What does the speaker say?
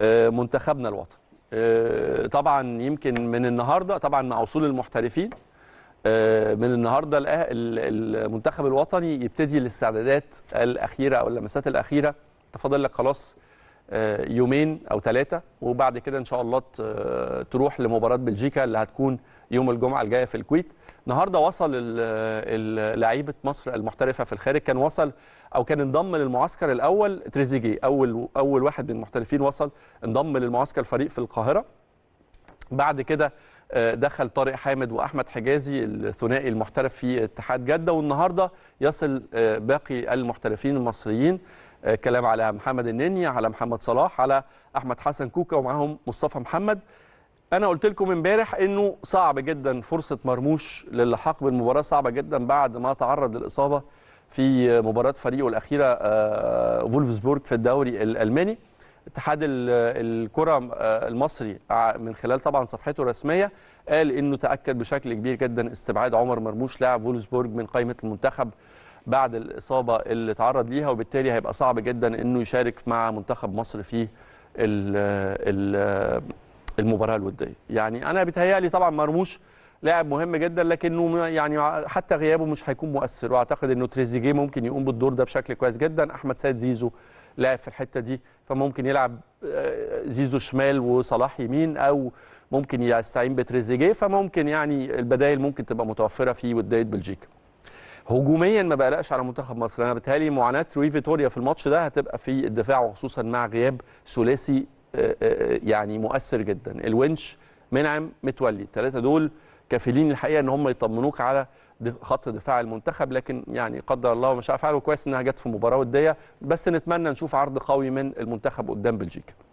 آه، منتخبنا الوطني آه، طبعا يمكن من النهارده طبعا مع وصول المحترفين آه، من النهارده المنتخب الوطني يبتدي الاستعدادات الاخيره او اللمسات الاخيره تفضل لك خلاص آه، يومين او ثلاثه وبعد كده ان شاء الله آه، تروح لمباراه بلجيكا اللي هتكون يوم الجمعه الجايه في الكويت النهارده وصل آه، لعيبه مصر المحترفه في الخارج كان وصل او كان انضم للمعسكر الاول تريزيجيه اول اول واحد من المحترفين وصل انضم للمعسكر الفريق في القاهره بعد كده دخل طارق حامد واحمد حجازي الثنائي المحترف في اتحاد جده والنهارده يصل باقي المحترفين المصريين كلام على محمد النني على محمد صلاح على احمد حسن كوكا ومعاهم مصطفى محمد انا قلت لكم امبارح انه صعب جدا فرصه مرموش للحاق بالمباراه صعبه جدا بعد ما تعرض للاصابه في مباراه فريقه الاخيره آه، فولفسبورج في الدوري الالماني اتحاد الكره آه، المصري آه، من خلال طبعا صفحته الرسميه قال انه تاكد بشكل كبير جدا استبعاد عمر مرموش لاعب فولفسبورج من قائمه المنتخب بعد الاصابه اللي تعرض ليها وبالتالي هيبقى صعب جدا انه يشارك مع منتخب مصر في المباراه الوديه يعني انا بيتهيألي طبعا مرموش لاعب مهم جدا لكنه يعني حتى غيابه مش هيكون مؤثر واعتقد انه تريزيجيه ممكن يقوم بالدور ده بشكل كويس جدا احمد سيد زيزو لاعب في الحته دي فممكن يلعب آه، زيزو شمال وصلاح يمين او ممكن يستعين بتريزيجيه فممكن يعني البدائل ممكن تبقى متوفره في وديه بلجيكا هجوميا ما بقلقش على منتخب مصر انا بتهيألي معاناه روي فيتوريا في الماتش ده هتبقى في الدفاع وخصوصا مع غياب ثلاثي آه، آه، يعني مؤثر جدا الونش منعم متولي الثلاثه دول كفيلين الحقيقه ان هم يطمنوك على خط دفاع المنتخب لكن يعني قدر الله وما شاء فعل وكويس انها جت في مباراه وديه بس نتمنى نشوف عرض قوي من المنتخب قدام بلجيكا